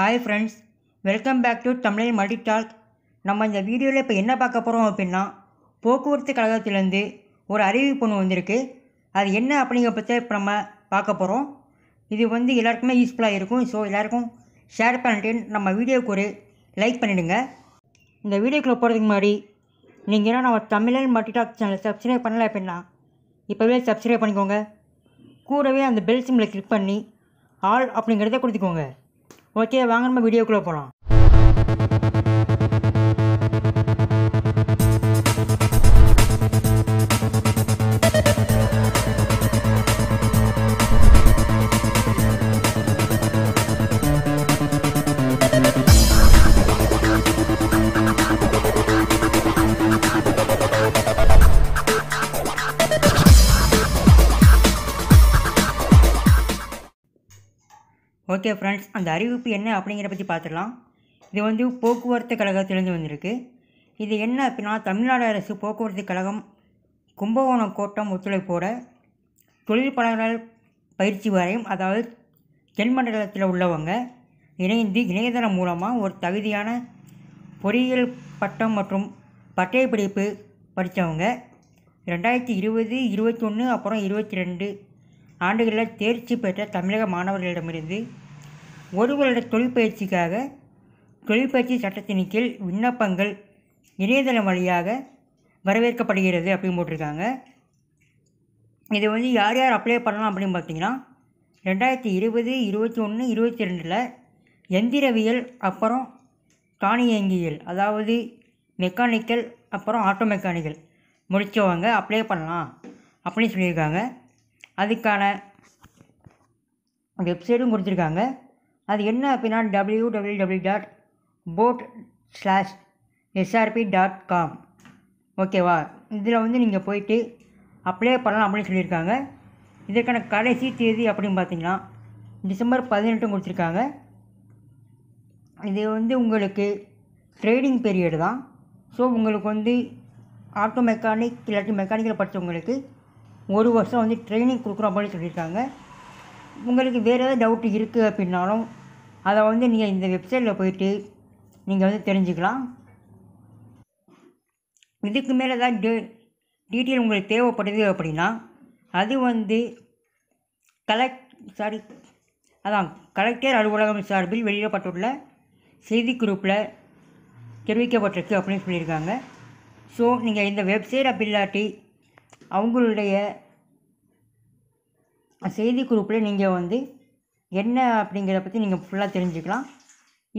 hi friends welcome back to Tamil multi talk நம்ம இந்த வீடியோவில் இப்போ என்ன பார்க்க போகிறோம் அப்படின்னா போக்குவரத்து கழகத்திலேருந்து ஒரு அறிவிப்பு ஒன்று வந்திருக்கு அது என்ன அப்படிங்கிற பற்றி இப்போ நம்ம பார்க்க போகிறோம் இது வந்து எல்லாருக்குமே யூஸ்ஃபுல்லாக இருக்கும் ஸோ எல்லாேருக்கும் ஷேர் பண்ணிட்டு நம்ம வீடியோவுக்கு ஒரு லைக் பண்ணிவிடுங்க இந்த வீடியோக்குள்ளே போகிறதுக்கு முன்னாடி நீங்கள் என்ன நம்ம தமிழன் மல்டி டாக் சேனல் சப்ஸ்கிரைப் பண்ணல அப்படின்னா இப்போவே சப்ஸ்கிரைப் பண்ணிக்கோங்க கூடவே அந்த பெல் சிம்மில் கிளிக் பண்ணி ஆல் அப்படிங்கிறத கொடுத்துக்கோங்க ஓகே வாங்க நம்ம வீடியோக்குள்ளே போகலாம் ஓகே ஃப்ரெண்ட்ஸ் அந்த அறிவிப்பு என்ன அப்படிங்கிற பற்றி பார்த்துடலாம் இது வந்து போக்குவரத்து கழகத்திலேருந்து வந்திருக்கு இது என்ன அப்படின்னா தமிழ்நாடு அரசு போக்குவரத்து கழகம் கும்பகோணம் கோட்டம் ஒத்துழைப்போட தொழில் தொழில்பாளர்கள் பயிற்சி வரையும் அதாவது தென்மண்டலத்தில் உள்ளவங்க இணைந்து இணையதளம் மூலமாக ஒரு தகுதியான பொறியியல் பட்டம் மற்றும் பட்டய படிப்பு படித்தவங்க ரெண்டாயிரத்தி இருபது இருபத்தொன்று அப்புறம் இருபத்தி ரெண்டு ஆண்டுகளில் தேர்ச்சி பெற்ற தமிழக மாணவர்களிடமிருந்து ஒரு வருட தொழிற்பயிற்சிக்காக தொழிற்பயிற்சி சட்டத்தின் கீழ் விண்ணப்பங்கள் இணையதளம் வழியாக வரவேற்கப்படுகிறது அப்படின்னு போட்டிருக்காங்க இது வந்து யார் யார் அப்ளை பண்ணலாம் அப்படின்னு பார்த்தீங்கன்னா ரெண்டாயிரத்தி இருபது இருபத்தி ஒன்று இருபத்தி ரெண்டில் எந்திரவியல் அப்புறம் தானியங்கியல் அதாவது மெக்கானிக்கல் அப்புறம் ஆட்டோ மெக்கானிக்கல் முடித்தவங்க அப்ளை பண்ணலாம் அப்படின்னு சொல்லியிருக்காங்க அதுக்கான வெப்சைட்டும் கொடுத்துருக்காங்க அது என்ன அப்படின்னா W W W dot bot slash SRB dot com ஓகேவா இதில் வந்து நீங்கள் போயிட்டு அப்ளை பண்ணலாம் அப்படின்னு சொல்லியிருக்காங்க இதற்கான கடைசி தேதி அப்படின்னு பார்த்தீங்கன்னா டிசம்பர் பதினெட்டும் கொடுத்துருக்காங்க இது வந்து உங்களுக்கு ட்ரேடிங் பீரியடு தான் ஸோ உங்களுக்கு வந்து ஆட்டோ மெக்கானிக் இல்லாட்டி மெக்கானிக்கில் படித்தவங்களுக்கு ஒரு வருஷம் வந்து ட்ரைனிங் கொடுக்குற மாதிரி சொல்லியிருக்காங்க உங்களுக்கு வேறு ஏதாவது டவுட்டு இருக்குது அப்படின்னாலும் அதை வந்து நீங்கள் இந்த வெப்சைட்டில் போயிட்டு நீங்கள் வந்து தெரிஞ்சுக்கலாம் இதுக்கு மேலே தான் டே டீட்டெயில் உங்களுக்கு தேவைப்படுது அப்படின்னா அது வந்து கலெக்ட் சாரி அதான் கலெக்டர் அலுவலகம் சார்பில் வெளியிடப்பட்டுள்ள செய்தி குரூப்பில் தெரிவிக்கப்பட்டிருக்கு அப்படின்னு சொல்லியிருக்காங்க ஸோ நீங்கள் இந்த வெப்சைட் அப்படி இல்லாட்டி அவங்களுடைய செய்தி குறிப்பில் நீங்கள் வந்து என்ன அப்படிங்கிறத பற்றி நீங்கள் ஃபுல்லாக தெரிஞ்சுக்கலாம்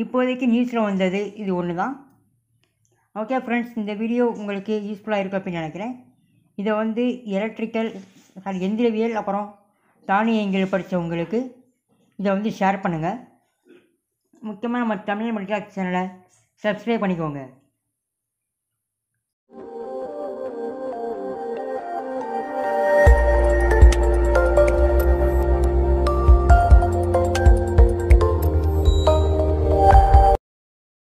இப்போதைக்கு நியூஸில் வந்தது இது ஒன்று தான் ஓகே ஃப்ரெண்ட்ஸ் இந்த வீடியோ உங்களுக்கு யூஸ்ஃபுல்லாக இருக்கும் அப்படின்னு நினைக்கிறேன் இதை வந்து எலக்ட்ரிக்கல் சாரி எந்திரவியல் அப்புறம் தானியங்கள் படித்தவங்களுக்கு இதை வந்து ஷேர் பண்ணுங்கள் முக்கியமாக நம்ம தமிழ் மெடிக்கல் சேனலை சப்ஸ்கிரைப் பண்ணிக்கோங்க